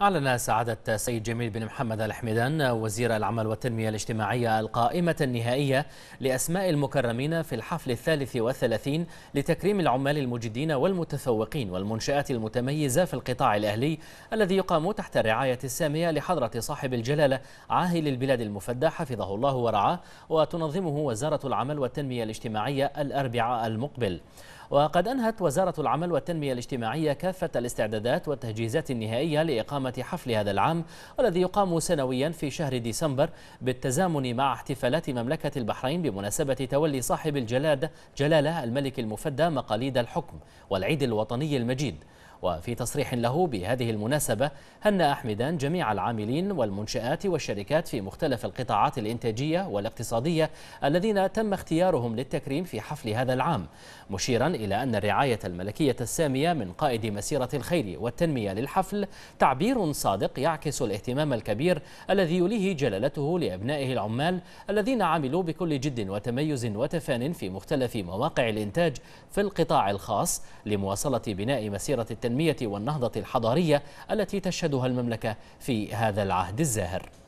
أعلن سعادة سيد جميل بن محمد الحمدان وزير العمل والتنمية الاجتماعية القائمة النهائية لأسماء المكرمين في الحفل الثالث والثلاثين لتكريم العمال المجدين والمتفوقين والمنشآت المتميزة في القطاع الأهلي الذي يقام تحت الرعاية السامية لحضرة صاحب الجلالة عاهل البلاد المفدى حفظه الله ورعاه وتنظمه وزارة العمل والتنمية الاجتماعية الأربعاء المقبل وقد أنهت وزارة العمل والتنمية الاجتماعية كافة الاستعدادات والتجهيزات النهائية لإقامة حفل هذا العام والذي يقام سنويا في شهر ديسمبر بالتزامن مع احتفالات مملكة البحرين بمناسبة تولي صاحب الجلالة الملك المفدى مقاليد الحكم والعيد الوطني المجيد وفي تصريح له بهذه المناسبة هنأ أحمدان جميع العاملين والمنشآت والشركات في مختلف القطاعات الإنتاجية والاقتصادية الذين تم اختيارهم للتكريم في حفل هذا العام مشيرا إلى أن الرعاية الملكية السامية من قائد مسيرة الخير والتنمية للحفل تعبير صادق يعكس الاهتمام الكبير الذي يليه جلالته لأبنائه العمال الذين عملوا بكل جد وتميز وتفان في مختلف مواقع الإنتاج في القطاع الخاص لمواصلة بناء مسيرة التكريم التنمية والنهضة الحضارية التي تشهدها المملكة في هذا العهد الزاهر